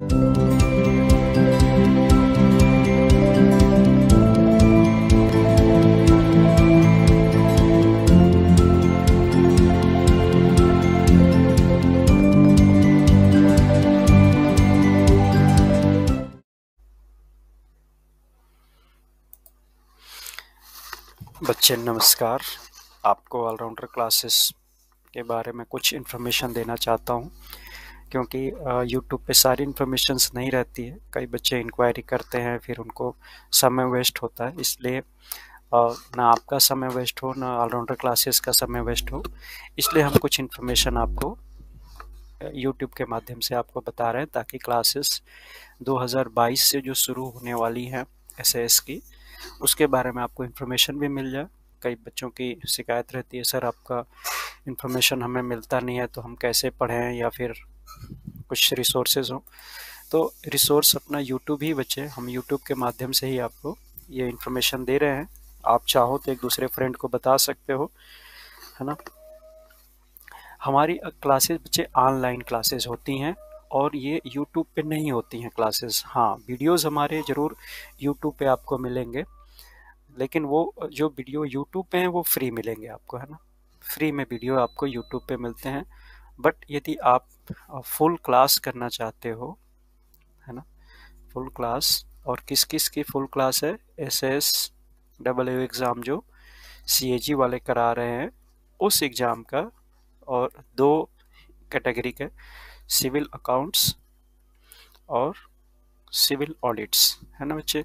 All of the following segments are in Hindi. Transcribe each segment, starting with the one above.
बच्चे नमस्कार आपको ऑलराउंडर क्लासेस के बारे में कुछ इन्फॉर्मेशन देना चाहता हूँ क्योंकि यूट्यूब पे सारी इन्फॉर्मेशन नहीं रहती है कई बच्चे इंक्वायरी करते हैं फिर उनको समय वेस्ट होता है इसलिए ना आपका समय वेस्ट हो ना ऑलराउंडर क्लासेस का समय वेस्ट हो इसलिए हम कुछ इन्फॉर्मेशन आपको यूट्यूब के माध्यम से आपको बता रहे हैं ताकि क्लासेस 2022 से जो शुरू होने वाली हैं एस की उसके बारे में आपको इन्फॉर्मेशन भी मिल जाए कई बच्चों की शिकायत रहती है सर आपका इन्फॉर्मेशन हमें मिलता नहीं है तो हम कैसे पढ़ें या फिर कुछ रिसोर्सेज हों तो रिसोर्स अपना यूट्यूब ही बचे हम यूट्यूब के माध्यम से ही आपको ये इन्फॉर्मेशन दे रहे हैं आप चाहो तो एक दूसरे फ्रेंड को बता सकते हो है ना हमारी क्लासेस बच्चे ऑनलाइन क्लासेस होती हैं और ये यूट्यूब पे नहीं होती हैं क्लासेस हाँ वीडियोस हमारे ज़रूर यूट्यूब पे आपको मिलेंगे लेकिन वो जो वीडियो यूट्यूब पे हैं वो फ्री मिलेंगे आपको है ना फ्री में वीडियो आपको यूट्यूब पे मिलते हैं बट यदि आप फुल क्लास करना चाहते हो है ना फुल क्लास और किस किस की फुल क्लास है S S double U exam जो सी वाले करा रहे हैं उस एग्ज़ाम का और दो कैटेगरी के सिविल अकाउंट्स और सिविल ऑडिट्स है ना बच्चे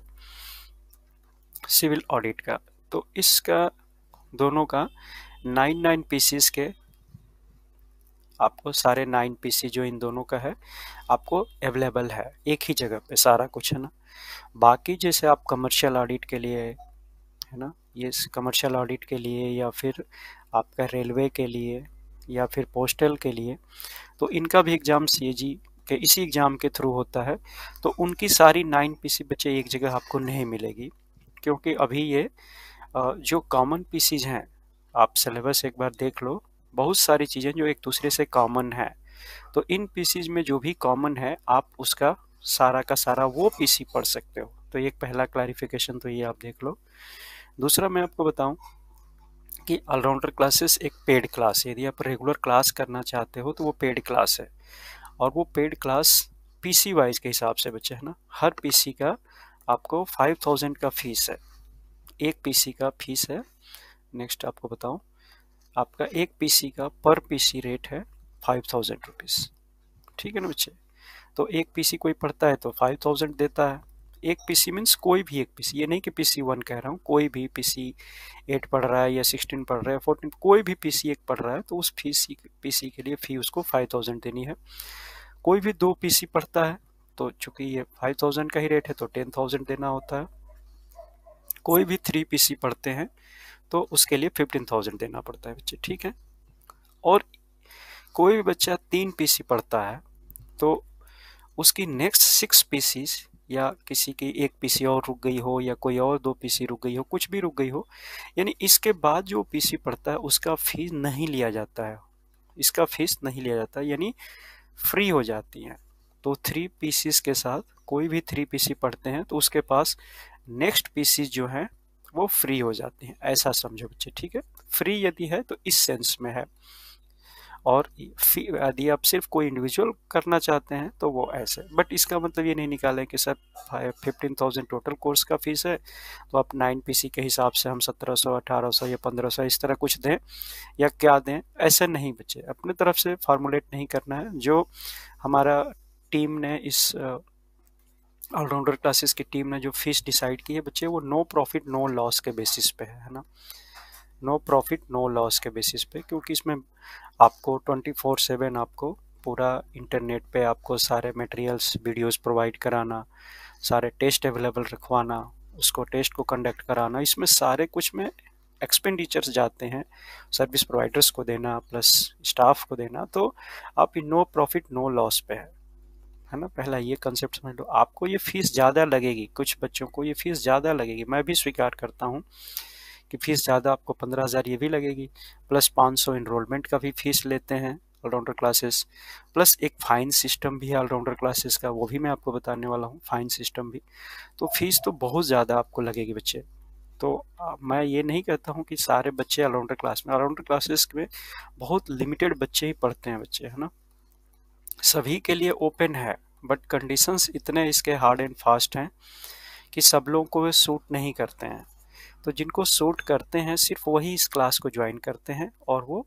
सिविल ऑडिट का तो इसका दोनों का नाइन नाइन पीसीस के आपको सारे नाइन पीसी जो इन दोनों का है आपको अवेलेबल है एक ही जगह पे सारा कुछ है ना बाकी जैसे आप कमर्शियल ऑडिट के लिए है ना ये कमर्शियल ऑडिट के लिए या फिर आपका रेलवे के लिए या फिर पोस्टल के लिए तो इनका भी एग्ज़ाम सी के इसी एग्ज़ाम के थ्रू होता है तो उनकी सारी नाइन पीसी बच्चे एक जगह आपको नहीं मिलेगी क्योंकि अभी ये जो कॉमन पीसीज हैं आप सिलेबस एक बार देख लो बहुत सारी चीज़ें जो एक दूसरे से कॉमन है तो इन पीसीज में जो भी कॉमन है आप उसका सारा का सारा वो पीसी पढ़ सकते हो तो एक पहला क्लैरिफिकेशन तो ये आप देख लो दूसरा मैं आपको बताऊं कि ऑलराउंडर क्लासेस एक पेड क्लास है यदि आप रेगुलर क्लास करना चाहते हो तो वो पेड क्लास है और वो पेड क्लास पीसी वाइज के हिसाब से बच्चे है ना हर पीसी का आपको फाइव थाउजेंड का फीस है एक पीसी का फीस है नेक्स्ट आपको बताऊँ आपका एक पीसी का पर पीसी रेट है फाइव थाउजेंड रुपीज़ ठीक है ना बच्चे तो एक पीसी कोई पढ़ता है तो फाइव थाउजेंड देता है एक पीसी मीन्स कोई भी एक पीसी ये नहीं कि पीसी वन कह रहा हूँ कोई भी पीसी एट पढ़ रहा है या सिक्सटीन पढ़ रहा है फोर्टीन कोई भी पीसी एक पढ़ रहा है तो उस पीसी पीसी के लिए फ़ी उसको फाइव थाउजेंड देनी है कोई भी दो पीसी पढ़ता है तो चूंकि ये फाइव थाउजेंड का ही रेट है तो टेन थाउजेंड देना होता है कोई भी थ्री पीसी पढ़ते हैं तो उसके लिए फिफ्टीन थाउजेंड देना पड़ता है बच्चे ठीक है और कोई भी बच्चा तीन पीसी पढ़ता है तो उसकी नेक्स्ट सिक्स पीसीस या किसी की एक पीसी और रुक गई हो या कोई और दो पीसी रुक गई हो कुछ भी रुक गई हो यानी इसके बाद जो पीसी पढ़ता है उसका फीस नहीं लिया जाता है इसका फीस नहीं लिया जाता यानी फ्री हो जाती हैं तो थ्री पीसीस के साथ कोई भी थ्री पीसी पढ़ते हैं तो उसके पास नेक्स्ट पीसीस जो हैं वो फ्री हो जाती हैं ऐसा समझो बच्चे ठीक है फ्री यदि है तो इस सेंस में है और यदि आप सिर्फ कोई इंडिविजुअल करना चाहते हैं तो वो ऐसे बट इसका मतलब ये नहीं निकालें कि sir fifteen thousand total course का फीस है तो आप नाइन पीसी के हिसाब से हम सत्रह सौ अठारह सौ या पंद्रह सौ इस तरह कुछ दें या क्या दें ऐसे नहीं बच्चे अपने तरफ से फार्मूलेट नहीं करना है जो हमारा टीम ने इस ऑलराउंडर क्लासेस की टीम ने जो फीस डिसाइड की है बच्चे वो नो प्रॉफिट नो लॉस के बेसिस पे है ना नो प्रॉफिट नो लॉस के बेसिस पे क्योंकि इसमें आपको ट्वेंटी फोर सेवन आपको पूरा इंटरनेट पे आपको सारे मटेरियल्स वीडियोस प्रोवाइड कराना सारे टेस्ट अवेलेबल रखवाना उसको टेस्ट को कंडक्ट कराना इसमें सारे कुछ में एक्सपेंडिचर्स जाते हैं सर्विस प्रोवाइडर्स को देना प्लस स्टाफ को देना तो आप नो प्रॉफिट नो लॉस पे है है ना पहला ये कंसेप्ट समझ लो आपको ये फीस ज़्यादा लगेगी कुछ बच्चों को ये फीस ज़्यादा लगेगी मैं भी स्वीकार करता हूँ कि फ़ीस ज़्यादा आपको पंद्रह हज़ार ये भी लगेगी प्लस पाँच सौ इनरोलमेंट का भी फीस लेते हैं ऑलराउंडर क्लासेस प्लस एक फाइन सिस्टम भी है ऑलराउंडर क्लासेस का वो भी मैं आपको बताने वाला हूँ फाइन सिस्टम भी तो फीस तो बहुत ज़्यादा आपको लगेगी बच्चे तो मैं ये नहीं कहता हूँ कि सारे बच्चे ऑलराउंडर क्लास में ऑलराउंडर क्लासेस में बहुत लिमिटेड बच्चे ही पढ़ते हैं बच्चे है ना सभी के लिए ओपन है बट कंडीशंस इतने इसके हार्ड एंड फास्ट हैं कि सब लोगों को वे सूट नहीं करते हैं तो जिनको सूट करते हैं सिर्फ वही इस क्लास को ज्वाइन करते हैं और वो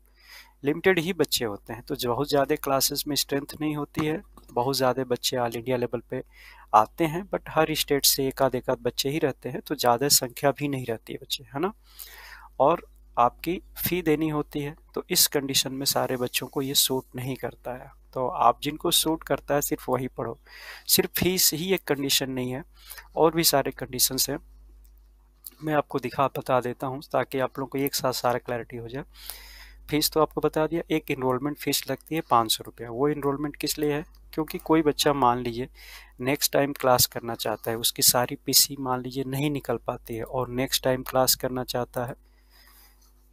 लिमिटेड ही बच्चे होते हैं तो बहुत ज़्यादा क्लासेस में स्ट्रेंथ नहीं होती है बहुत ज़्यादा बच्चे ऑल इंडिया लेवल पे आते हैं बट हर स्टेट से एक आध एक आध बच्चे ही रहते हैं तो ज़्यादा संख्या भी नहीं रहती है बच्चे है ना और आपकी फ़ी देनी होती है तो इस कंडीशन में सारे बच्चों को ये सूट नहीं करता है तो आप जिनको सूट करता है सिर्फ वही पढ़ो सिर्फ फीस ही एक कंडीशन नहीं है और भी सारे कंडीशंस हैं मैं आपको दिखा बता देता हूँ ताकि आप लोगों को एक साथ सारा क्लैरिटी हो जाए फीस तो आपको बता दिया एक इनरोलमेंट फ़ीस लगती है पाँच सौ रुपया वो इनरोलमेंट किस लिए है क्योंकि कोई बच्चा मान लीजिए नेक्स्ट टाइम क्लास करना चाहता है उसकी सारी पीसी मान लीजिए नहीं निकल पाती है और नेक्स्ट टाइम क्लास करना चाहता है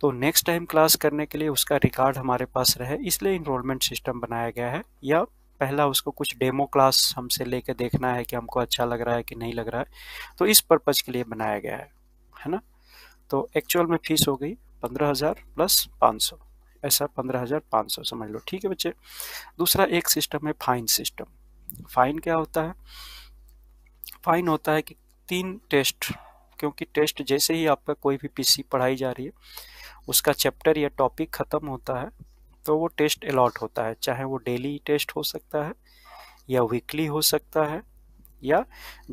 तो नेक्स्ट टाइम क्लास करने के लिए उसका रिकॉर्ड हमारे पास रहे इसलिए इनरोलमेंट सिस्टम बनाया गया है या पहला उसको कुछ डेमो क्लास हमसे लेके देखना है कि हमको अच्छा लग रहा है कि नहीं लग रहा है तो इस पर्पज़ के लिए बनाया गया है है ना तो एक्चुअल में फीस हो गई पंद्रह हज़ार प्लस पाँच सौ ऐसा पंद्रह हज़ार पाँच सौ समझ लो ठीक है बच्चे दूसरा एक सिस्टम है फाइन सिस्टम फाइन क्या होता है फाइन होता है कि तीन टेस्ट क्योंकि टेस्ट जैसे ही आपका कोई भी पी पढ़ाई जा रही है उसका चैप्टर या टॉपिक ख़त्म होता है तो वो टेस्ट अलॉट होता है चाहे वो डेली टेस्ट हो सकता है या वीकली हो सकता है या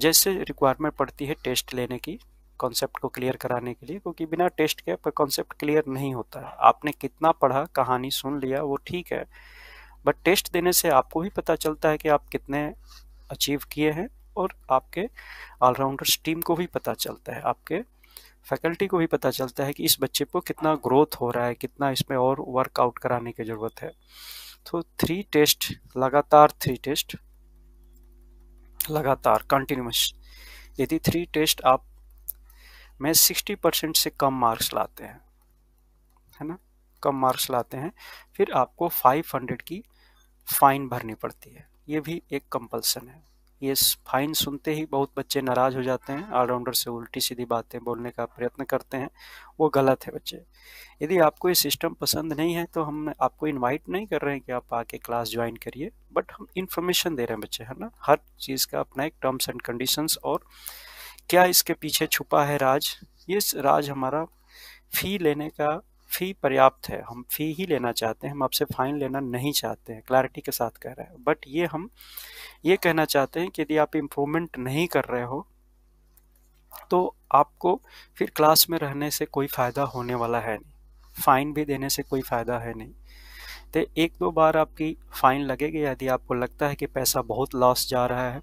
जैसे रिक्वायरमेंट पड़ती है टेस्ट लेने की कॉन्सेप्ट को क्लियर कराने के लिए क्योंकि बिना टेस्ट के कॉन्सेप्ट क्लियर नहीं होता है आपने कितना पढ़ा कहानी सुन लिया वो ठीक है बट टेस्ट देने से आपको भी पता चलता है कि आप कितने अचीव किए हैं और आपके ऑलराउंडर्स टीम को भी पता चलता है आपके फैकल्टी को भी पता चलता है कि इस बच्चे को कितना ग्रोथ हो रहा है कितना इसमें और वर्कआउट कराने की ज़रूरत है तो थ्री टेस्ट लगातार थ्री टेस्ट लगातार कंटिन्यूस यदि थ्री टेस्ट आप में सिक्सटी परसेंट से कम मार्क्स लाते हैं है ना कम मार्क्स लाते हैं फिर आपको फाइव हंड्रेड की फ़ाइन भरनी पड़ती है ये भी एक कंपल्सन है ये फाइन सुनते ही बहुत बच्चे नाराज हो जाते हैं ऑलराउंडर से उल्टी सीधी बातें बोलने का प्रयत्न करते हैं वो गलत है बच्चे यदि आपको ये सिस्टम पसंद नहीं है तो हम आपको इनवाइट नहीं कर रहे हैं कि आप आके क्लास ज्वाइन करिए बट हम इन्फॉर्मेशन दे रहे हैं बच्चे है ना हर चीज़ का अपना एक टर्म्स एंड कंडीशंस और क्या इसके पीछे छुपा है राज ये राज हमारा फी लेने का फ़ी पर्याप्त है हम फ़ी ही लेना चाहते हैं हम आपसे फ़ाइन लेना नहीं चाहते हैं क्लैरिटी के साथ कह रहे हैं बट ये हम ये कहना चाहते हैं कि यदि आप इम्प्रूवमेंट नहीं कर रहे हो तो आपको फिर क्लास में रहने से कोई फ़ायदा होने वाला है नहीं फ़ाइन भी देने से कोई फ़ायदा है नहीं तो एक दो बार आपकी फ़ाइन लगेगी यदि आपको लगता है कि पैसा बहुत लॉस जा रहा है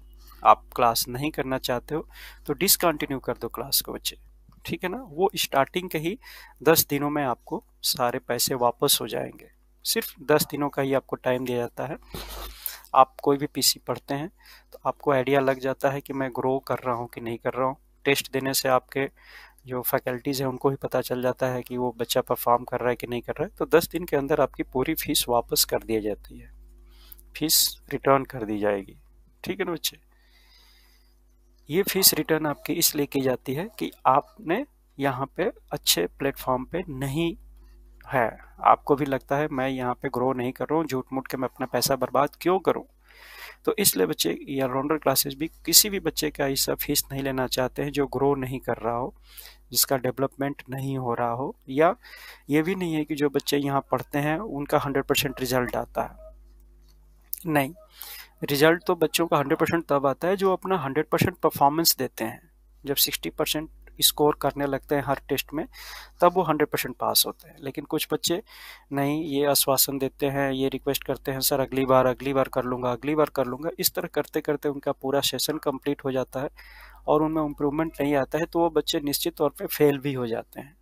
आप क्लास नहीं करना चाहते हो तो डिसकंटिन्यू कर दो क्लास को बच्चे ठीक है ना वो स्टार्टिंग के ही दस दिनों में आपको सारे पैसे वापस हो जाएंगे सिर्फ दस दिनों का ही आपको टाइम दिया जाता है आप कोई भी पीसी पढ़ते हैं तो आपको आइडिया लग जाता है कि मैं ग्रो कर रहा हूँ कि नहीं कर रहा हूँ टेस्ट देने से आपके जो फैकल्टीज़ हैं उनको ही पता चल जाता है कि वो बच्चा परफॉर्म कर रहा है कि नहीं कर रहा है तो दस दिन के अंदर आपकी पूरी फीस वापस कर दी जाती है फीस रिटर्न कर दी जाएगी ठीक है ना बच्चे ये फीस रिटर्न आपकी इसलिए की जाती है कि आपने यहाँ पे अच्छे प्लेटफॉर्म पे नहीं है आपको भी लगता है मैं यहाँ पे ग्रो नहीं कर रहा हूँ झूठ मूठ के मैं अपना पैसा बर्बाद क्यों करूँ तो इसलिए बच्चे या राउंडर क्लासेस भी किसी भी बच्चे का ऐसा फीस नहीं लेना चाहते हैं जो ग्रो नहीं कर रहा हो जिसका डेवलपमेंट नहीं हो रहा हो या ये भी नहीं है कि जो बच्चे यहाँ पढ़ते हैं उनका हंड्रेड परसेंट रिजल्ट आता है नहीं रिजल्ट तो बच्चों का 100 परसेंट तब आता है जो अपना 100 परसेंट परफॉर्मेंस देते हैं जब 60 परसेंट स्कोर करने लगते हैं हर टेस्ट में तब वो 100 परसेंट पास होते हैं लेकिन कुछ बच्चे नहीं ये आश्वासन देते हैं ये रिक्वेस्ट करते हैं सर अगली बार अगली बार कर लूँगा अगली बार कर लूँगा इस तरह करते करते उनका पूरा सेशन कम्प्लीट हो जाता है और उनमें इम्प्रूवमेंट नहीं आता है तो वो बच्चे निश्चित तौर पर फेल भी हो जाते हैं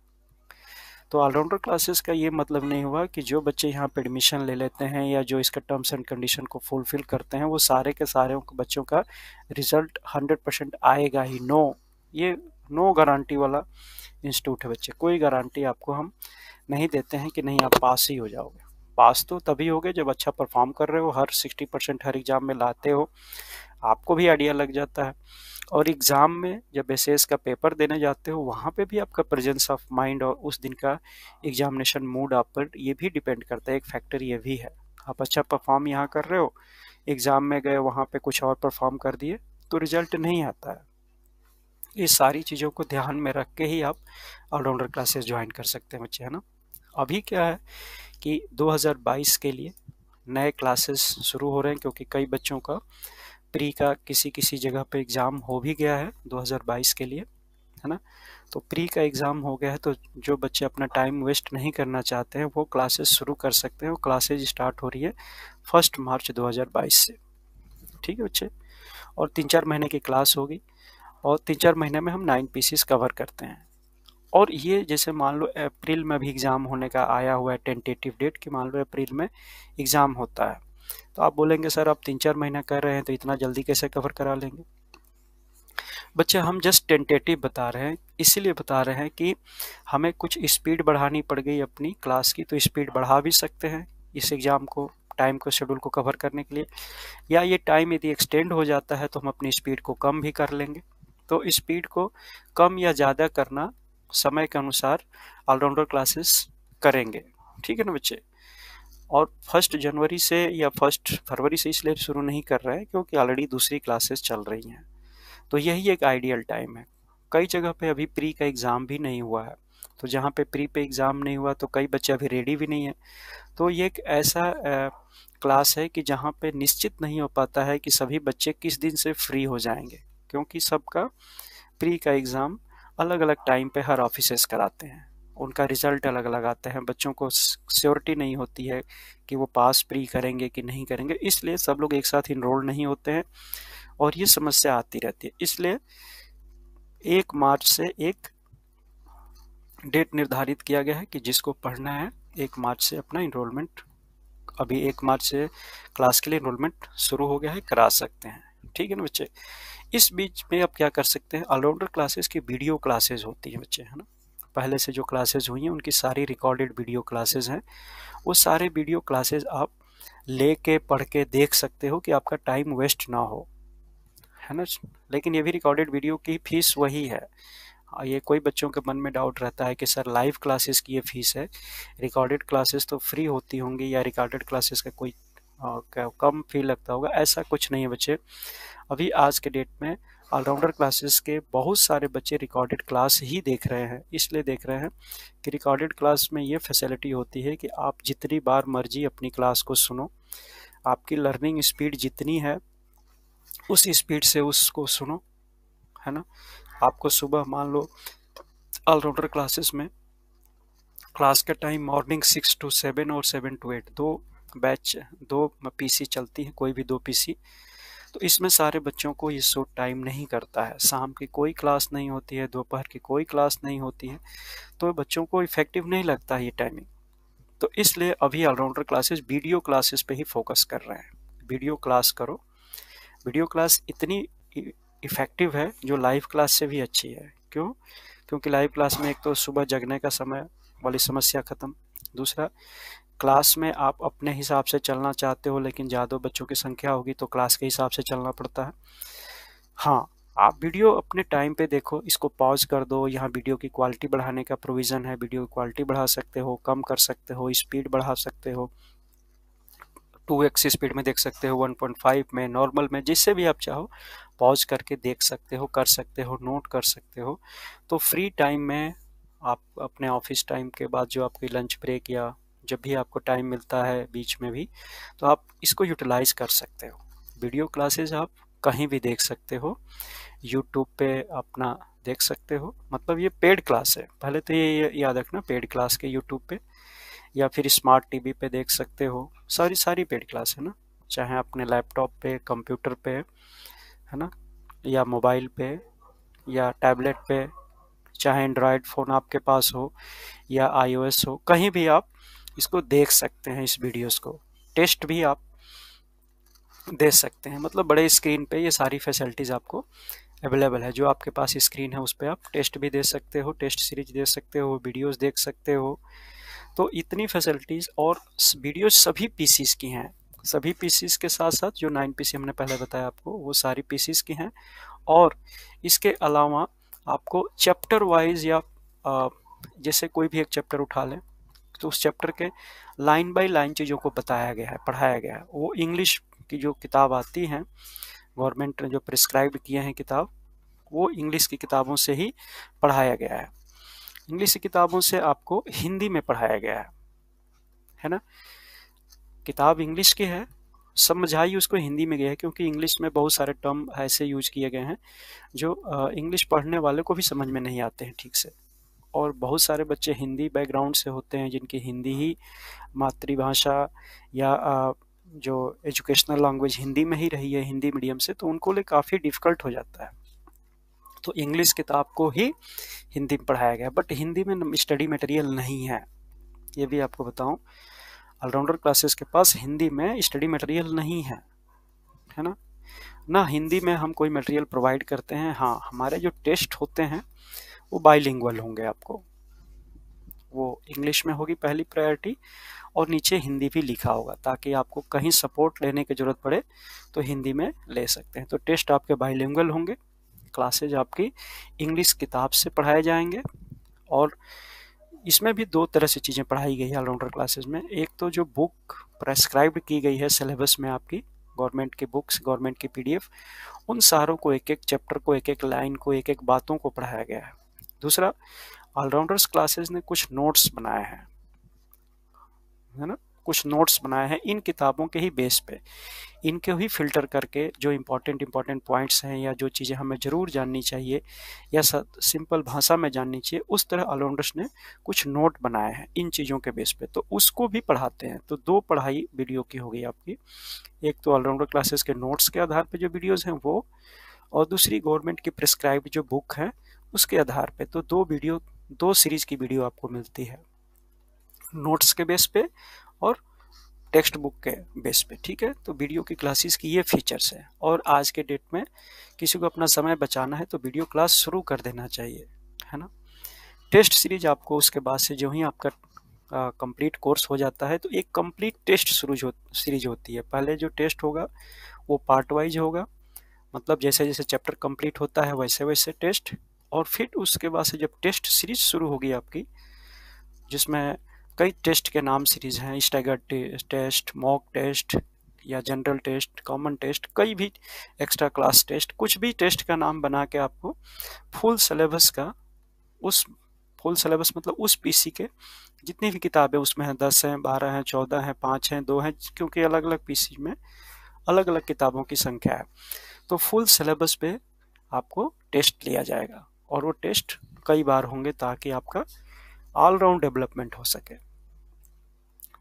तो ऑलराउंडर क्लासेस का ये मतलब नहीं हुआ कि जो बच्चे यहाँ पर एडमिशन ले लेते हैं या जो इसका टर्म्स एंड कंडीशन को फुलफिल करते हैं वो सारे के सारे बच्चों का रिजल्ट हंड्रेड परसेंट आएगा ही नो ये नो गारंटी वाला इंस्टीट्यूट है बच्चे कोई गारंटी आपको हम नहीं देते हैं कि नहीं आप पास ही हो जाओगे पास तो तभी होगे जब अच्छा परफॉर्म कर रहे हो हर सिक्सटी परसेंट हर एग्ज़ाम में लाते हो आपको भी आइडिया लग जाता है और एग्ज़ाम में जब एस का पेपर देने जाते हो वहाँ पे भी आपका प्रेजेंस ऑफ माइंड और उस दिन का एग्जामिनेशन मूड आप पर ये भी डिपेंड करता है एक फैक्टर ये भी है आप अच्छा परफॉर्म यहाँ कर रहे हो एग्ज़ाम में गए वहाँ पे कुछ और परफॉर्म कर दिए तो रिजल्ट नहीं आता है ये सारी चीज़ों को ध्यान में रख के ही आप ऑलराउंडर क्लासेस ज्वाइन कर सकते हैं बच्चे है ना अभी क्या है कि 2022 के लिए नए क्लासेस शुरू हो रहे हैं क्योंकि कई बच्चों का प्री का किसी किसी जगह पे एग्ज़ाम हो भी गया है 2022 के लिए है ना तो प्री का एग्ज़ाम हो गया है तो जो बच्चे अपना टाइम वेस्ट नहीं करना चाहते हैं वो क्लासेस शुरू कर सकते हैं वो क्लासेज स्टार्ट हो रही है फर्स्ट मार्च 2022 से ठीक है बच्चे और तीन चार महीने की क्लास होगी और तीन चार महीने में हम नाइन पीसीस कवर करते हैं और ये जैसे मान लो अप्रैल में भी एग्ज़ाम होने का आया हुआ है टेंटेटिव डेट कि मान लो अप्रैल में एग्ज़ाम होता है तो आप बोलेंगे सर आप तीन चार महीना कर रहे हैं तो इतना जल्दी कैसे कवर करा लेंगे बच्चे हम जस्ट टेंटेटिव बता रहे हैं इसीलिए बता रहे हैं कि हमें कुछ स्पीड बढ़ानी पड़ गई अपनी क्लास की तो स्पीड बढ़ा भी सकते हैं इस एग्ज़ाम को टाइम को शेड्यूल को कवर करने के लिए या ये टाइम यदि एक्सटेंड हो जाता है तो हम अपनी स्पीड को कम भी कर लेंगे तो स्पीड को कम या ज़्यादा करना समय के अनुसार ऑलराउंडर क्लासेस करेंगे ठीक है ना बच्चे और फर्स्ट जनवरी से या फर्स्ट फरवरी से इसलिए शुरू नहीं कर रहे हैं क्योंकि ऑलरेडी दूसरी क्लासेस चल रही हैं तो यही एक आइडियल टाइम है कई जगह पे अभी प्री का एग्ज़ाम भी नहीं हुआ है तो जहाँ पे प्री पे एग्ज़ाम नहीं हुआ तो कई बच्चे अभी रेडी भी नहीं है तो ये एक ऐसा क्लास है कि जहाँ पे निश्चित नहीं हो पाता है कि सभी बच्चे किस दिन से फ्री हो जाएंगे क्योंकि सबका प्री का एग्ज़ाम अलग अलग टाइम पे हर ऑफिसेस कराते हैं उनका रिज़ल्ट अलग अलग आता है बच्चों को श्योरिटी नहीं होती है कि वो पास प्री करेंगे कि नहीं करेंगे इसलिए सब लोग एक साथ इनरोल नहीं होते हैं और ये समस्या आती रहती है इसलिए एक मार्च से एक डेट निर्धारित किया गया है कि जिसको पढ़ना है एक मार्च से अपना इनरोलमेंट अभी एक मार्च से क्लास के लिए इनरोलमेंट शुरू हो गया है करा सकते हैं ठीक है ना बच्चे इस बीच में आप क्या कर सकते हैं ऑलराउंडर क्लासेस की वीडियो क्लासेस होती हैं बच्चे है ना पहले से जो क्लासेस हुई हैं उनकी सारी रिकॉर्डेड वीडियो क्लासेस हैं वो सारे वीडियो क्लासेस आप ले के पढ़ के देख सकते हो कि आपका टाइम वेस्ट ना हो है ना लेकिन ये भी रिकॉर्डेड वीडियो की फीस वही है ये कोई बच्चों के मन में डाउट रहता है कि सर लाइव क्लासेस की ये फ़ीस है रिकॉर्डेड क्लासेस तो फ्री होती होंगी या रिकॉर्डेड क्लासेस का कोई आ, कम फी लगता होगा ऐसा कुछ नहीं है बच्चे अभी आज के डेट में ऑलराउंडर क्लासेस के बहुत सारे बच्चे रिकॉर्डेड क्लास ही देख रहे हैं इसलिए देख रहे हैं कि रिकॉर्डेड क्लास में ये फैसिलिटी होती है कि आप जितनी बार मर्जी अपनी क्लास को सुनो आपकी लर्निंग स्पीड जितनी है उस स्पीड से उसको सुनो है ना आपको सुबह मान लो ऑलराउंडर क्लासेस में क्लास का time morning six to seven और सेवन टू एट दो बैच दो पीसी चलती हैं कोई भी दो पीसी तो इसमें सारे बच्चों को ये शो टाइम नहीं करता है शाम की कोई क्लास नहीं होती है दोपहर की कोई क्लास नहीं होती है तो बच्चों को इफ़ेक्टिव नहीं लगता ये टाइमिंग तो इसलिए अभी ऑलराउंडर क्लासेस वीडियो क्लासेस पे ही फोकस कर रहे हैं वीडियो क्लास करो वीडियो क्लास इतनी इफ़ेक्टिव है जो लाइव क्लास से भी अच्छी है क्यों क्योंकि लाइव क्लास में एक तो सुबह जगने का समय वाली समस्या ख़त्म दूसरा क्लास में आप अपने हिसाब से चलना चाहते हो लेकिन ज़्यादा बच्चों की संख्या होगी तो क्लास के हिसाब से चलना पड़ता है हाँ आप वीडियो अपने टाइम पे देखो इसको पॉज कर दो यहाँ वीडियो की क्वालिटी बढ़ाने का प्रोविज़न है वीडियो की क्वालिटी बढ़ा सकते हो कम कर सकते हो स्पीड बढ़ा सकते हो टू एक्स स्पीड में देख सकते हो 1.5 में नॉर्मल में जिससे भी आप चाहो पॉज करके देख सकते हो कर सकते हो नोट कर सकते हो तो फ्री टाइम में आप अपने ऑफिस टाइम के बाद जो आपकी लंच ब्रेक या जब भी आपको टाइम मिलता है बीच में भी तो आप इसको यूटिलाइज कर सकते हो वीडियो क्लासेस आप कहीं भी देख सकते हो यूट्यूब पे अपना देख सकते हो मतलब ये पेड क्लास है पहले तो ये याद रखना पेड क्लास के यूट्यूब पे या फिर स्मार्ट टीवी पे देख सकते हो सारी सारी पेड क्लास है ना चाहे अपने लैपटॉप पे कंप्यूटर पे है ना या मोबाइल पे या टैबलेट पे चाहे एंड्रॉयड फ़ोन आपके पास हो या आईओएस हो कहीं भी आप इसको देख सकते हैं इस वीडियोस को टेस्ट भी आप दे सकते हैं मतलब बड़े स्क्रीन पे ये सारी फैसिलिटीज़ आपको अवेलेबल है जो आपके पास स्क्रीन है उस पर आप टेस्ट भी दे सकते हो टेस्ट सीरीज दे सकते हो वीडियोस देख सकते हो तो इतनी फैसिलिटीज़ और वीडियो सभी पीसीस की हैं सभी पीसीस के साथ साथ जो नाइन पी हमने पहले बताया आपको वो सारी पीसीस की हैं और इसके अलावा आपको चैप्टर वाइज या जैसे कोई भी एक चैप्टर उठा लें तो उस चैप्टर के लाइन बाय लाइन चीज़ों को बताया गया है पढ़ाया गया है वो इंग्लिश की जो किताब आती हैं गवर्नमेंट ने जो प्रिस्क्राइब किए हैं किताब वो इंग्लिश की किताबों से ही पढ़ाया गया है इंग्लिश की किताबों से आपको हिंदी में पढ़ाया गया है है ना किताब इंग्लिश की है समझाई उसको हिंदी में गया है क्योंकि इंग्लिश में बहुत सारे टर्म ऐसे यूज किए गए हैं जो इंग्लिश पढ़ने वाले को भी समझ में नहीं आते हैं ठीक से और बहुत सारे बच्चे हिंदी बैकग्राउंड से होते हैं जिनकी हिंदी ही मातृभाषा या जो एजुकेशनल लैंग्वेज हिंदी में ही रही है हिंदी मीडियम से तो उनको लिए काफ़ी डिफ़िकल्ट हो जाता है तो इंग्लिश किताब को ही हिंदी में पढ़ाया गया बट हिंदी में स्टडी मटेरियल नहीं है ये भी आपको बताऊं ऑलराउंडर क्लासेस के पास हिंदी में स्टडी मटेरियल नहीं है है ना ना हिंदी में हम कोई मटेरियल प्रोवाइड करते हैं हाँ हमारे जो टेस्ट होते हैं वो बाईलिंगुअल होंगे आपको वो इंग्लिश में होगी पहली प्रायोरिटी और नीचे हिंदी भी लिखा होगा ताकि आपको कहीं सपोर्ट लेने की ज़रूरत पड़े तो हिंदी में ले सकते हैं तो टेस्ट आपके बाईलिंगुअल होंगे क्लासेज आपकी इंग्लिश किताब से पढ़ाए जाएंगे और इसमें भी दो तरह से चीज़ें पढ़ाई गई है ऑलराउंडर क्लासेज में एक तो जो बुक प्रेस्क्राइब की गई है सिलेबस में आपकी गवर्नमेंट की बुक्स गवर्नमेंट की पीडीएफ उन सारों को एक एक चैप्टर को एक एक लाइन को एक एक बातों को पढ़ाया गया है दूसरा ऑलराउंडर्स क्लासेस ने कुछ नोट्स बनाए हैं है ना कुछ नोट्स बनाए हैं इन किताबों के ही बेस पे इनके ही फिल्टर करके जो इम्पोर्टेंट इम्पॉर्टेंट पॉइंट्स हैं या जो चीज़ें हमें ज़रूर जाननी चाहिए या सिंपल भाषा में जाननी चाहिए उस तरह ऑलराउंडर्स ने कुछ नोट बनाए हैं इन चीज़ों के बेस पे तो उसको भी पढ़ाते हैं तो दो पढ़ाई वीडियो की होगी आपकी एक तो ऑलराउंडर क्लासेस के नोट्स के आधार पर जो वीडियोज़ हैं वो और दूसरी गवर्नमेंट की प्रिस्क्राइब जो बुक हैं उसके आधार पे तो दो वीडियो दो सीरीज की वीडियो आपको मिलती है नोट्स के बेस पे और टेक्स्ट बुक के बेस पे ठीक है तो वीडियो की क्लासेस की ये फीचर्स है और आज के डेट में किसी को अपना समय बचाना है तो वीडियो क्लास शुरू कर देना चाहिए है ना टेस्ट सीरीज आपको उसके बाद से जो ही आपका कंप्लीट कोर्स हो जाता है तो एक कंप्लीट टेस्ट शुरू हो सीरीज होती है पहले जो टेस्ट होगा वो पार्ट वाइज होगा मतलब जैसे जैसे चैप्टर कंप्लीट होता है वैसे वैसे टेस्ट और फिर उसके बाद से जब टेस्ट सीरीज शुरू होगी आपकी जिसमें कई टेस्ट के नाम सीरीज हैं स्टैगर टेस्ट मॉक टेस्ट या जनरल टेस्ट कॉमन टेस्ट कई भी एक्स्ट्रा क्लास टेस्ट कुछ भी टेस्ट का नाम बना के आपको फुल सिलेबस का उस फुल सिलेबस मतलब उस पीसी के जितनी भी किताबें उसमें हैं दस हैं बारह हैं चौदह हैं पाँच हैं दो हैं क्योंकि अलग अलग पीसी में अलग अलग किताबों की संख्या है तो फुल सिलेबस पे आपको टेस्ट लिया जाएगा और वो टेस्ट कई बार होंगे ताकि आपका ऑलराउंड डेवलपमेंट हो सके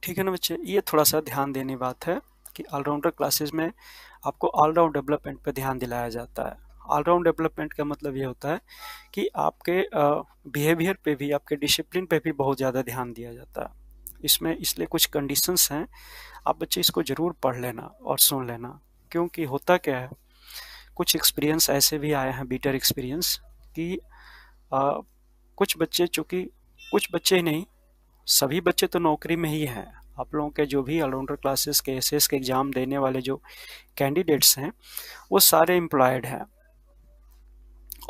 ठीक है ना बच्चे ये थोड़ा सा ध्यान देने बात है कि ऑलराउंडर क्लासेज में आपको ऑलराउंड डेवलपमेंट पर ध्यान दिलाया जाता है ऑलराउंड डेवलपमेंट का मतलब ये होता है कि आपके बिहेवियर पे भी आपके डिसिप्लिन पे भी बहुत ज़्यादा ध्यान दिया जाता है इसमें इसलिए कुछ कंडीशंस हैं आप बच्चे इसको ज़रूर पढ़ लेना और सुन लेना क्योंकि होता क्या है कुछ एक्सपीरियंस ऐसे भी आए हैं बीटर एक्सपीरियंस कि आ, कुछ बच्चे चूँकि कुछ बच्चे ही नहीं सभी बच्चे तो नौकरी में ही हैं आप लोगों के जो भी ऑलराउंडर क्लासेस के एस के एग्ज़ाम देने वाले जो कैंडिडेट्स हैं वो सारे एम्प्लॉयड हैं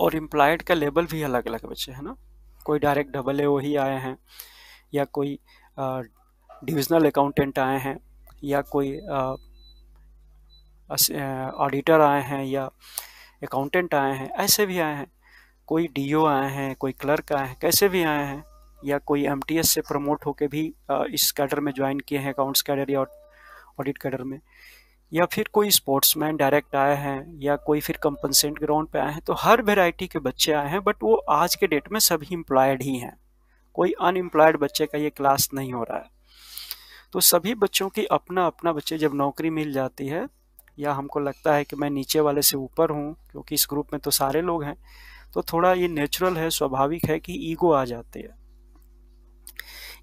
और एम्प्लॉयड का लेवल भी अलग अलग बच्चे हैं ना कोई डायरेक्ट डबल ए ओ ही आए हैं या कोई डिविजनल अकाउंटेंट आए हैं या कोई ऑडिटर आए हैं या अकाउंटेंट आए हैं ऐसे भी आए हैं कोई डीओ आए हैं कोई क्लर्क आए हैं कैसे भी आए हैं या कोई एम से प्रमोट होकर भी इस कैडर में ज्वाइन किए हैं अकाउंट्स कैडर या ऑडिट कैडर में या फिर कोई स्पोर्ट्समैन डायरेक्ट आए हैं या कोई फिर कंपनसेंट ग्राउंड पे आए हैं तो हर वेराइटी के बच्चे आए हैं बट वो आज के डेट में सभी इम्प्लॉयड ही हैं कोई अनएम्प्लॉयड बच्चे का ये क्लास नहीं हो रहा है तो सभी बच्चों की अपना अपना बच्चे जब नौकरी मिल जाती है या हमको लगता है कि मैं नीचे वाले से ऊपर हूँ क्योंकि इस ग्रुप में तो सारे लोग हैं तो थोड़ा ये नेचुरल है स्वाभाविक है कि ईगो आ जाती है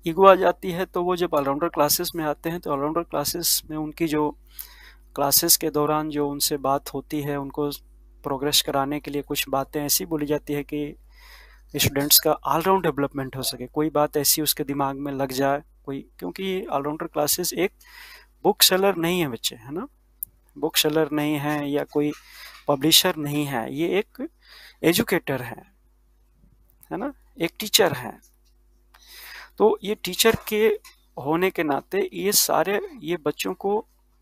ईगो आ जाती है तो वो जब ऑलराउंडर क्लासेस में आते हैं तो ऑलराउंडर क्लासेस में उनकी जो क्लासेस के दौरान जो उनसे बात होती है उनको प्रोग्रेस कराने के लिए कुछ बातें ऐसी बोली जाती है कि स्टूडेंट्स का ऑलराउंड डेवलपमेंट हो सके कोई बात ऐसी उसके दिमाग में लग जाए कोई क्योंकि ऑलराउंडर क्लासेस एक बुक सेलर नहीं है बच्चे है ना बुक सेलर नहीं है या कोई पब्लिशर नहीं है ये एक एजुकेटर है है ना एक टीचर है तो ये टीचर के होने के नाते ये सारे ये बच्चों को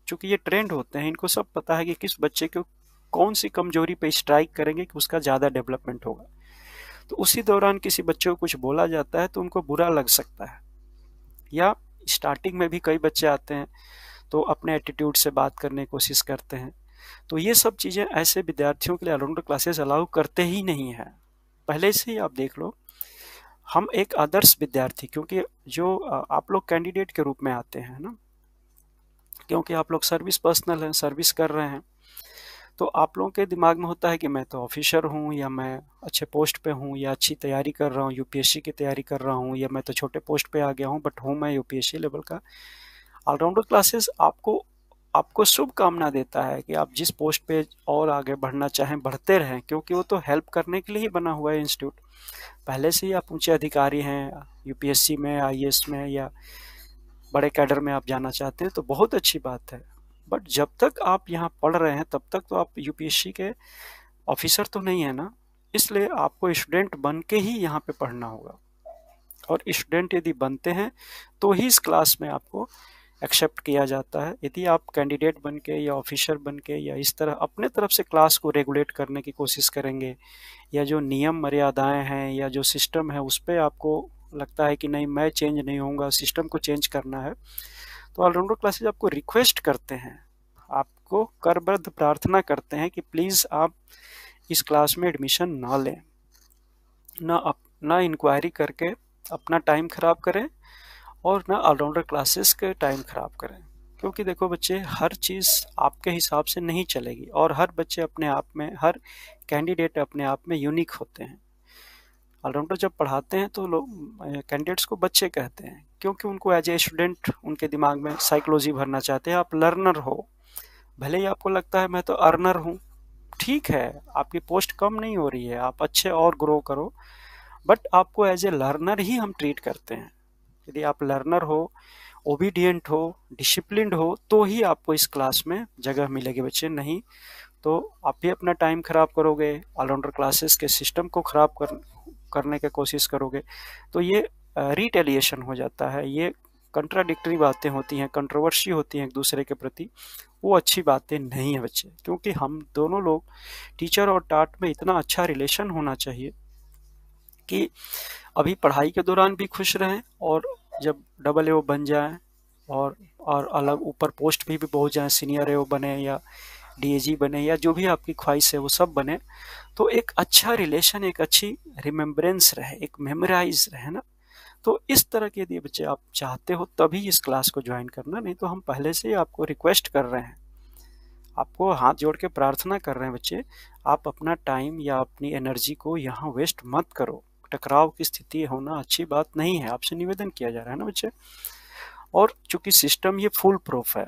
चूंकि ये ट्रेंड होते हैं इनको सब पता है कि किस बच्चे को कौन सी कमजोरी पे स्ट्राइक करेंगे कि उसका ज़्यादा डेवलपमेंट होगा तो उसी दौरान किसी बच्चे को कुछ बोला जाता है तो उनको बुरा लग सकता है या स्टार्टिंग में भी कई बच्चे आते हैं तो अपने एटीट्यूड से बात करने की कोशिश करते हैं तो ये सब चीज़ें ऐसे विद्यार्थियों के लिए अलाउंड क्लासेस अलाउ करते ही नहीं है पहले से ही आप देख लो हम एक आदर्श विद्यार्थी क्योंकि जो आप लोग कैंडिडेट के रूप में आते हैं ना क्योंकि आप लोग सर्विस पर्सनल हैं सर्विस कर रहे हैं तो आप लोगों के दिमाग में होता है कि मैं तो ऑफिसर हूँ या मैं अच्छे पोस्ट पे हूँ या अच्छी तैयारी कर रहा हूँ यूपीएससी की तैयारी कर रहा हूँ या मैं तो छोटे पोस्ट पे आ गया हूँ बट हूँ मैं यूपीएससी लेवल का ऑलराउंडर क्लासेस आपको आपको शुभकामना देता है कि आप जिस पोस्ट पे और आगे बढ़ना चाहें बढ़ते रहें क्योंकि वो तो हेल्प करने के लिए ही बना हुआ है इंस्टीट्यूट पहले से ही आप ऊंचे अधिकारी हैं यूपीएससी में आई में या बड़े कैडर में आप जाना चाहते हैं तो बहुत अच्छी बात है बट जब तक आप यहाँ पढ़ रहे हैं तब तक तो आप यू के ऑफिसर तो नहीं है ना इसलिए आपको स्टूडेंट बन के ही यहाँ पे पढ़ना होगा और स्टूडेंट यदि बनते हैं तो ही इस क्लास में आपको एक्सेप्ट किया जाता है यदि आप कैंडिडेट बन के या ऑफिसर बन के या इस तरह अपने तरफ से क्लास को रेगुलेट करने की कोशिश करेंगे या जो नियम मर्यादाएं हैं या जो सिस्टम है उस पर आपको लगता है कि नहीं मैं चेंज नहीं होऊंगा सिस्टम को चेंज करना है तो ऑलराउंडर क्लासेज आपको रिक्वेस्ट करते हैं आपको करबद्ध प्रार्थना करते हैं कि प्लीज़ आप इस क्लास में एडमिशन ना लें ना अप ना इंक्वायरी करके अपना टाइम ख़राब करें और ना ऑलराउंडर क्लासेस के टाइम ख़राब करें क्योंकि देखो बच्चे हर चीज़ आपके हिसाब से नहीं चलेगी और हर बच्चे अपने आप में हर कैंडिडेट अपने आप में यूनिक होते हैं ऑलराउंडर जब पढ़ाते हैं तो लोग कैंडिडेट्स को बच्चे कहते हैं क्योंकि उनको एज ए स्टूडेंट उनके दिमाग में साइकोलॉजी भरना चाहते हैं आप लर्नर हो भले ही आपको लगता है मैं तो अर्नर हूँ ठीक है आपकी पोस्ट कम नहीं हो रही है आप अच्छे और ग्रो करो बट आपको एज ए लर्नर ही हम ट्रीट करते हैं यदि आप लर्नर हो ओबीडियंट हो डिसिप्लिन हो तो ही आपको इस क्लास में जगह मिलेगी बच्चे नहीं तो आप भी अपना टाइम खराब करोगे ऑलराउंडर क्लासेस के सिस्टम को खराब कर, करने की कोशिश करोगे तो ये रिटेलिएशन हो जाता है ये कंट्राडिक्टरी बातें होती हैं कंट्रोवर्सी होती हैं एक दूसरे के प्रति वो अच्छी बातें नहीं है बच्चे क्योंकि हम दोनों लोग टीचर और टाट में इतना अच्छा रिलेशन होना चाहिए कि अभी पढ़ाई के दौरान भी खुश रहें और जब डबल ए बन जाए और और अलग ऊपर पोस्ट भी, भी पहुँच जाए सीनियर ए बने या डीएजी बने या जो भी आपकी ख्वाहिश है वो सब बने तो एक अच्छा रिलेशन एक अच्छी रिमेम्बरेंस रहे एक मेमोराइज रहे ना तो इस तरह के यदि बच्चे आप चाहते हो तभी इस क्लास को ज्वाइन करना नहीं तो हम पहले से ही आपको रिक्वेस्ट कर रहे हैं आपको हाथ जोड़ के प्रार्थना कर रहे हैं बच्चे आप अपना टाइम या अपनी एनर्जी को यहाँ वेस्ट मत करो टकराव की स्थिति होना अच्छी बात नहीं है आपसे निवेदन किया जा रहा है ना बच्चे और चूंकि सिस्टम ये फुल प्रूफ है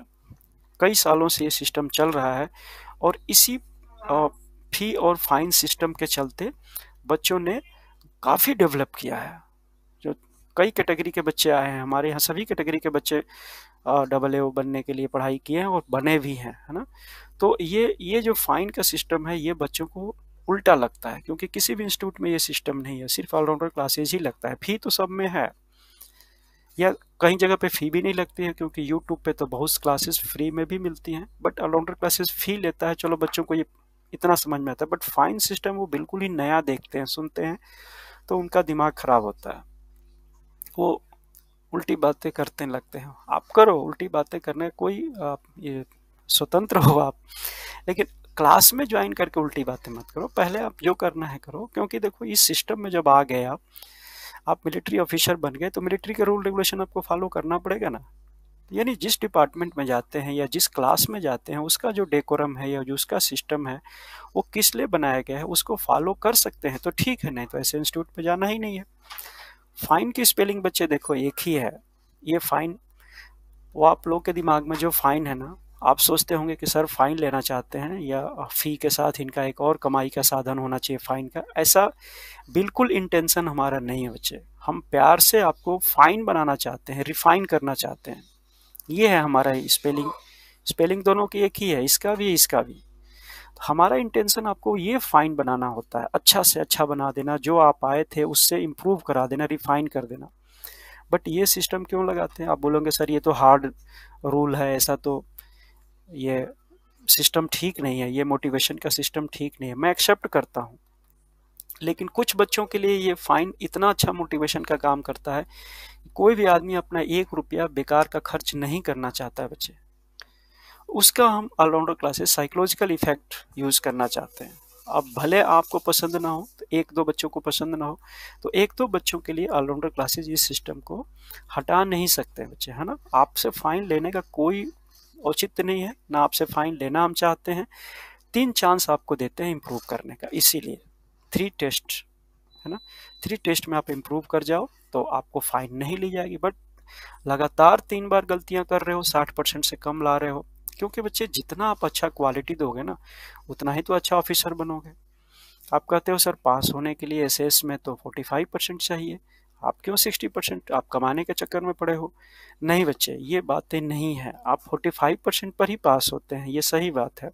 कई सालों से ये सिस्टम चल रहा है और इसी फी और फाइन सिस्टम के चलते बच्चों ने काफ़ी डेवलप किया है जो कई कैटेगरी के बच्चे आए हैं हमारे यहाँ सभी कैटेगरी के बच्चे डबल ए बनने के लिए पढ़ाई किए हैं और बने भी हैं है ना तो ये ये जो फाइन का सिस्टम है ये बच्चों को उल्टा लगता है क्योंकि किसी भी इंस्टीट्यूट में ये सिस्टम नहीं है सिर्फ ऑलराउंडर क्लासेज ही लगता है फी तो सब में है या कहीं जगह पे फ़ी भी नहीं लगती है क्योंकि यूट्यूब पे तो बहुत क्लासेस फ्री में भी मिलती हैं बट ऑलराउंडर क्लासेस फ़ी लेता है चलो बच्चों को ये इतना समझ में आता है बट फाइन सिस्टम वो बिल्कुल ही नया देखते हैं सुनते हैं तो उनका दिमाग ख़राब होता है वो उल्टी बातें करते लगते हैं आप करो उल्टी बातें करने कोई आप ये स्वतंत्र हो आप लेकिन क्लास में ज्वाइन करके उल्टी बातें मत करो पहले आप जो करना है करो क्योंकि देखो इस सिस्टम में जब आ गए आप आप मिलिट्री ऑफिसर बन गए तो मिलिट्री के रूल रेगुलेशन आपको फॉलो करना पड़ेगा ना यानी जिस डिपार्टमेंट में जाते हैं या जिस क्लास में जाते हैं उसका जो डेकोरम है या जो उसका सिस्टम है वो किस लिए बनाया गया है उसको फॉलो कर सकते हैं तो ठीक है नहीं तो ऐसे इंस्टीट्यूट में जाना ही नहीं है फाइन की स्पेलिंग बच्चे देखो एक ही है ये फाइन वो आप लोग के दिमाग में जो फाइन है ना आप सोचते होंगे कि सर फाइन लेना चाहते हैं या फ़ी के साथ इनका एक और कमाई का साधन होना चाहिए फ़ाइन का ऐसा बिल्कुल इंटेंशन हमारा नहीं है बच्चे हम प्यार से आपको फ़ाइन बनाना चाहते हैं रिफाइन करना चाहते हैं ये है हमारा स्पेलिंग स्पेलिंग दोनों की एक ही है इसका भी इसका भी हमारा इंटेंशन आपको ये फाइन बनाना होता है अच्छा से अच्छा बना देना जो आप आए थे उससे इम्प्रूव करा देना रिफाइन कर देना बट ये सिस्टम क्यों लगाते हैं आप बोलोगे सर ये तो हार्ड रूल है ऐसा तो ये सिस्टम ठीक नहीं है ये मोटिवेशन का सिस्टम ठीक नहीं है मैं एक्सेप्ट करता हूँ लेकिन कुछ बच्चों के लिए ये फाइन इतना अच्छा मोटिवेशन का काम करता है कोई भी आदमी अपना एक रुपया बेकार का खर्च नहीं करना चाहता है बच्चे उसका हम all rounder classes psychological effect use करना चाहते हैं अब भले आपको पसंद ना हो तो एक दो बच्चों को पसंद ना हो तो एक दो बच्चों के लिए ऑलराउंडर क्लासेज इस सिस्टम को हटा नहीं सकते बच्चे है ना आपसे फाइन लेने का कोई औचित्य नहीं है ना आपसे फाइन लेना हम चाहते हैं तीन चांस आपको देते हैं इम्प्रूव करने का इसीलिए थ्री टेस्ट है ना थ्री टेस्ट में आप इम्प्रूव कर जाओ तो आपको फाइन नहीं ली जाएगी बट लगातार तीन बार गलतियां कर रहे हो साठ परसेंट से कम ला रहे हो क्योंकि बच्चे जितना आप अच्छा क्वालिटी दोगे ना उतना ही तो अच्छा ऑफिसर बनोगे आप कहते हो सर पास होने के लिए एस में तो फोर्टी फाइव परसेंट चाहिए आप क्यों सिक्सटी परसेंट आप कमाने के चक्कर में पड़े हो नहीं बच्चे ये बातें नहीं है आप फोर्टी फाइव परसेंट पर ही पास होते हैं ये सही बात है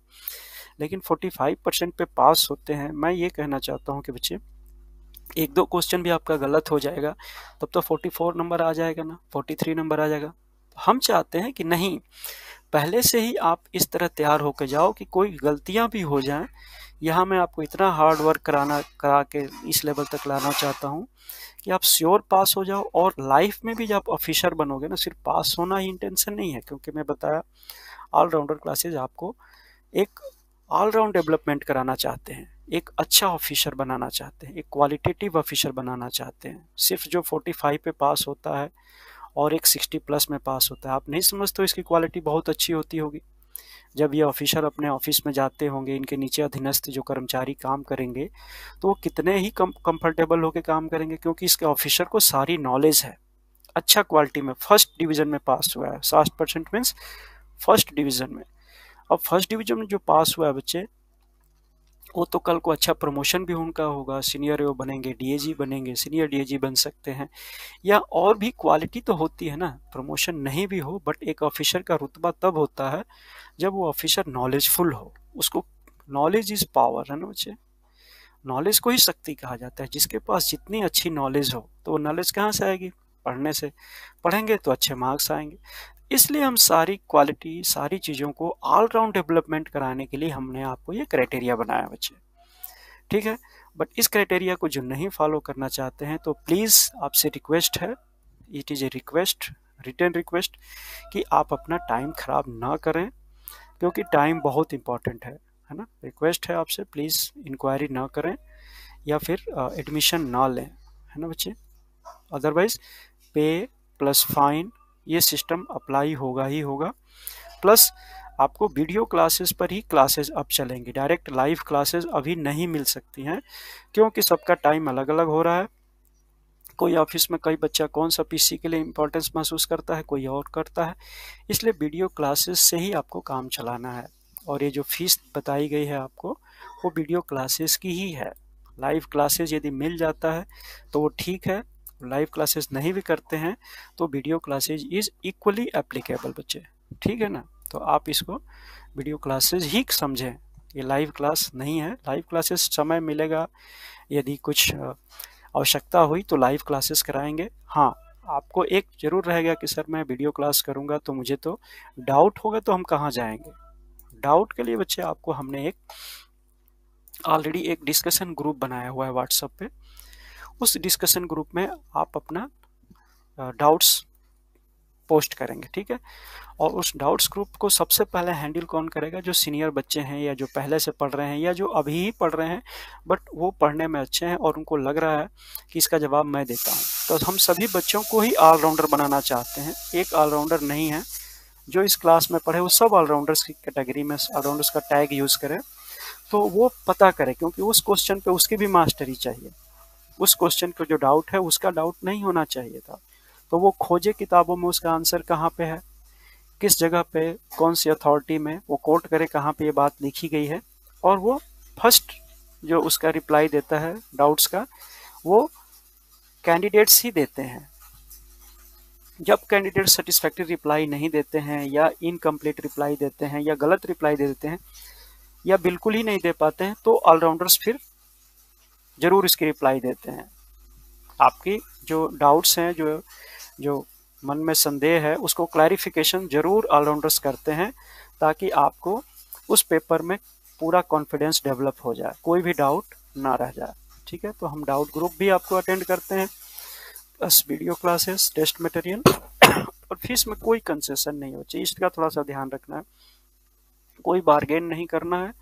लेकिन फोर्टी फाइव परसेंट पर पास होते हैं मैं ये कहना चाहता हूँ कि बच्चे एक दो क्वेश्चन भी आपका गलत हो जाएगा तब तो फोर्टी फोर नंबर आ जाएगा ना फोर्टी थ्री नंबर आ जाएगा हम चाहते हैं कि नहीं पहले से ही आप इस तरह तैयार होकर जाओ कि कोई गलतियां भी हो जाएं यहाँ मैं आपको इतना हार्ड वर्क कराना करा के इस लेवल तक लाना चाहता हूँ कि आप श्योर पास हो जाओ और लाइफ में भी जब आप ऑफिसर बनोगे ना सिर्फ पास होना ही इंटेंशन नहीं है क्योंकि मैं बताया ऑलराउंडर क्लासेज आपको एक ऑलराउंड डेवलपमेंट कराना चाहते हैं एक अच्छा ऑफिसर बनाना चाहते हैं एक क्वालिटेटिव ऑफिसर बनाना चाहते हैं सिर्फ जो 45 पे पास होता है और एक 60 प्लस में पास होता है आप नहीं समझते हो इसकी क्वालिटी बहुत अच्छी होती होगी जब ये ऑफिसर अपने ऑफिस में जाते होंगे इनके नीचे अधीनस्थ जो कर्मचारी काम करेंगे तो वो कितने ही कम कंफर्टेबल होकर काम करेंगे क्योंकि इसके ऑफिसर को सारी नॉलेज है अच्छा क्वालिटी में फर्स्ट डिवीज़न में पास हुआ है साठ परसेंट मीन्स फर्स्ट डिवीज़न में अब फर्स्ट डिवीज़न में जो पास हुआ है बच्चे वो तो कल को अच्छा प्रमोशन भी उनका होगा सीनियर वो बनेंगे डीएजी बनेंगे सीनियर डीएजी बन सकते हैं या और भी क्वालिटी तो होती है ना प्रमोशन नहीं भी हो बट एक ऑफिसर का रुतबा तब होता है जब वो ऑफिसर नॉलेजफुल हो उसको नॉलेज इज़ पावर है ना उसे नॉलेज को ही शक्ति कहा जाता है जिसके पास जितनी अच्छी नॉलेज हो तो वो नॉलेज कहाँ से आएगी पढ़ने से पढ़ेंगे तो अच्छे मार्क्स आएंगे इसलिए हम सारी क्वालिटी सारी चीज़ों को ऑलराउंड डेवलपमेंट कराने के लिए हमने आपको ये क्राइटेरिया बनाया बच्चे ठीक है बट इस क्राइटेरिया को जो नहीं फॉलो करना चाहते हैं तो प्लीज़ आपसे रिक्वेस्ट है it is a request return request कि आप अपना टाइम ख़राब ना करें क्योंकि टाइम बहुत इम्पॉर्टेंट है है ना रिक्वेस्ट है आपसे प्लीज़ इंक्वायरी ना करें या फिर एडमिशन uh, ना लें है ना बच्चे अदरवाइज पे प्लस फाइन ये सिस्टम अप्लाई होगा ही होगा प्लस आपको वीडियो क्लासेस पर ही क्लासेस अब चलेंगी डायरेक्ट लाइव क्लासेस अभी नहीं मिल सकती हैं क्योंकि सबका टाइम अलग अलग हो रहा है कोई ऑफिस में कई बच्चा कौन सा पीसी के लिए इम्पोर्टेंस महसूस करता है कोई और करता है इसलिए वीडियो क्लासेस से ही आपको काम चलाना है और ये जो फीस बताई गई है आपको वो वीडियो क्लासेस की ही है लाइव क्लासेस यदि मिल जाता है तो वो ठीक है लाइव क्लासेस नहीं भी करते हैं तो video classes is equally applicable बच्चे ठीक है ना तो आप इसको वीडियो क्लासेज ही समझें ये लाइव क्लास नहीं है लाइव क्लासेस समय मिलेगा यदि कुछ आवश्यकता हुई तो लाइव क्लासेस कराएंगे हाँ आपको एक जरूर रहेगा कि सर मैं वीडियो क्लास करूँगा तो मुझे तो डाउट होगा तो हम कहाँ जाएंगे डाउट के लिए बच्चे आपको हमने एक ऑलरेडी एक डिस्कशन ग्रुप बनाया हुआ है व्हाट्सएप पे उस डिस्कशन ग्रुप में आप अपना डाउट्स पोस्ट करेंगे ठीक है और उस डाउट्स ग्रुप को सबसे पहले हैंडल कौन करेगा जो सीनियर बच्चे हैं या जो पहले से पढ़ रहे हैं या जो अभी ही पढ़ रहे हैं बट वो पढ़ने में अच्छे हैं और उनको लग रहा है कि इसका जवाब मैं देता हूँ तो हम सभी बच्चों को ही ऑलराउंडर बनाना चाहते हैं एक ऑलराउंडर नहीं है जो इस क्लास में पढ़े वो सब ऑलराउंडर्स की कैटेगरी में ऑलराउंडर्स का टैग यूज़ करें तो वो पता करें क्योंकि उस क्वेश्चन पे उसकी भी मास्टरी चाहिए उस क्वेश्चन का जो डाउट है उसका डाउट नहीं होना चाहिए था तो वो खोजे किताबों में उसका आंसर कहाँ पे है किस जगह पे कौन सी अथॉरिटी में वो कोर्ट करे कहाँ पे ये बात लिखी गई है और वो फर्स्ट जो उसका रिप्लाई देता है डाउट्स का वो कैंडिडेट्स ही देते हैं जब कैंडिडेट सेटिस्फैक्ट्री रिप्लाई नहीं देते हैं या इनकम्प्लीट रिप्लाई देते हैं या गलत रिप्लाई दे देते हैं या बिल्कुल ही नहीं दे पाते हैं तो ऑलराउंडर्स फिर ज़रूर इसकी रिप्लाई देते हैं आपकी जो डाउट्स हैं जो जो मन में संदेह है उसको क्लैरिफिकेशन ज़रूर ऑलराउंडर्स करते हैं ताकि आपको उस पेपर में पूरा कॉन्फिडेंस डेवलप हो जाए कोई भी डाउट ना रह जाए ठीक है तो हम डाउट ग्रुप भी आपको अटेंड करते हैं बस वीडियो क्लासेस टेस्ट मटेरियल और फीस में कोई कंसेशन नहीं हो चाहिए इसका थोड़ा सा ध्यान रखना है कोई बारगेन नहीं करना है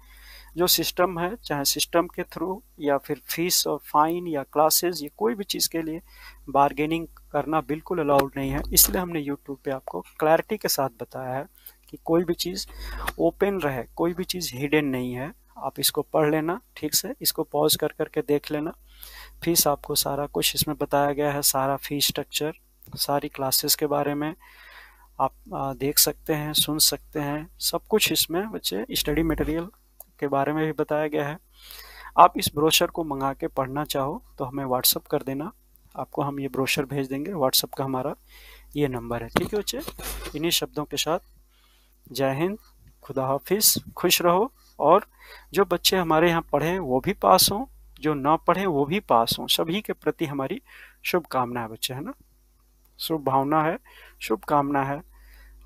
जो सिस्टम है चाहे सिस्टम के थ्रू या फिर फीस और फाइन या क्लासेस या कोई भी चीज़ के लिए बारगेनिंग करना बिल्कुल अलाउड नहीं है इसलिए हमने यूट्यूब पे आपको क्लैरिटी के साथ बताया है कि कोई भी चीज़ ओपन रहे कोई भी चीज़ हिडन नहीं है आप इसको पढ़ लेना ठीक से इसको पॉज कर करके देख लेना फीस आपको सारा कुछ इसमें बताया गया है सारा फीस स्ट्रक्चर सारी क्लासेस के बारे में आप देख सकते हैं सुन सकते हैं सब कुछ इसमें बच्चे स्टडी मटेरियल के बारे में भी बताया गया है आप इस ब्रोशर को मंगा के पढ़ना चाहो तो हमें व्हाट्सअप कर देना आपको हम ये ब्रोशर भेज देंगे व्हाट्सअप का हमारा ये नंबर है ठीक है बच्चे इन्हीं शब्दों के साथ जय हिंद खुदा हाफिज खुश रहो और जो बच्चे हमारे यहाँ पढ़ें वो भी पास हों जो ना पढ़ें वो भी पास हों सभी के प्रति हमारी शुभकामना है बच्चे है ना शुभ भावना है शुभकामना है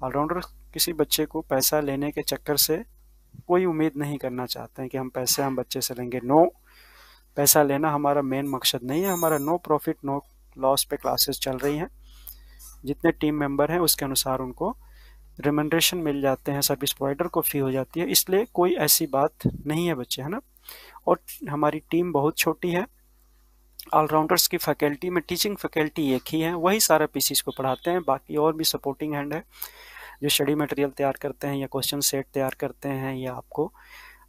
ऑलराउंडर किसी बच्चे को पैसा लेने के चक्कर से कोई उम्मीद नहीं करना चाहते हैं कि हम पैसे हम बच्चे से लेंगे नो पैसा लेना हमारा मेन मकसद नहीं है हमारा नो प्रॉफिट नो लॉस पे क्लासेस चल रही हैं जितने टीम मेंबर हैं उसके अनुसार उनको रिमेंड्रेशन मिल जाते हैं सर्विस प्रोवाइडर को फ़ी हो जाती है इसलिए कोई ऐसी बात नहीं है बच्चे है ना और हमारी टीम बहुत छोटी है ऑलराउंडर्स की फैकल्टी में टीचिंग फैकल्टी एक ही है वही सारा पीसीस को पढ़ाते हैं बाकी और भी सपोर्टिंग हैंड है जो स्टडी मटेरियल तैयार करते हैं या क्वेश्चन सेट तैयार करते हैं या आपको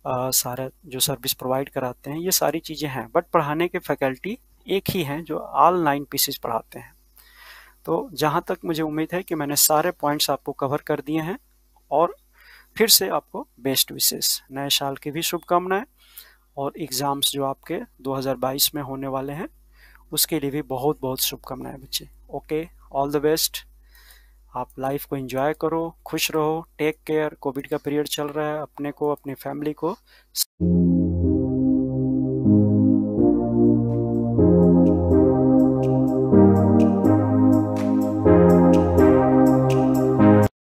आ, सारा जो सर्विस प्रोवाइड कराते हैं ये सारी चीज़ें हैं बट पढ़ाने के फैकल्टी एक ही हैं जो ऑल नाइन पीसेज पढ़ाते हैं तो जहाँ तक मुझे उम्मीद है कि मैंने सारे पॉइंट्स आपको कवर कर दिए हैं और फिर से आपको बेस्ट विशेष नए साल की भी शुभकामनाएं और एग्ज़ाम्स जो आपके 2022 में होने वाले हैं उसके लिए भी बहुत बहुत शुभकामनाएं बच्चे ओके ऑल द बेस्ट आप लाइफ को एंजॉय करो खुश रहो टेक केयर कोविड का पीरियड चल रहा है अपने को अपनी फैमिली को